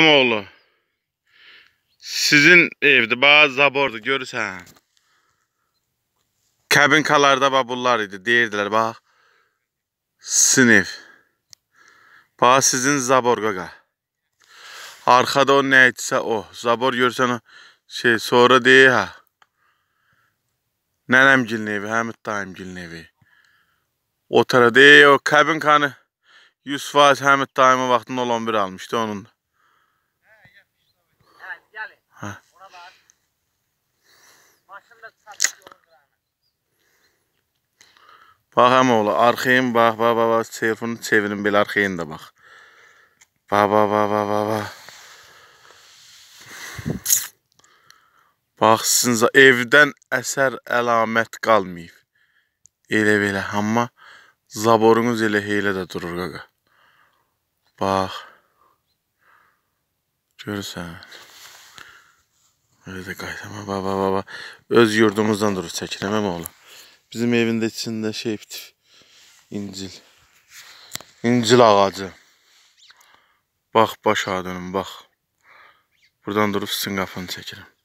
Amoğlu. Sizin evde bazı zabordu görürsen. Kabinkalarda bax bunlar idi, deyirdilər bax. Sinif. Bax sizin zabor qaqa. Arxada o nə idisə o. Zabor görsən o şey sonra deyir ha. Nənəmgilin evi, Həmid dayımgilin evi. O tara tərədə o kabinkanı Yusuf Həmid dayımı vaxtında olan bir almıştı onun. Bax həm oğlu, arxayın, bax, bax, bax, bax, telefonu çevirin, belə arxayın da bax. Bax, bax, bax, bax, bax, bax. Baxsınız, evdən əsər əlamət qalmayıb. Elə belə, amma zaborunuz elə heylə də durur qaqa. Bax. Görürsən. Öyle kaynama baba baba. Öz yurdumuzdan durur çekinemem oğlum. Bizim evin de içinde şey incil. İncil ağacı. Bak başa dönüm, bak. Buradan durup sizin kafanı çekerim.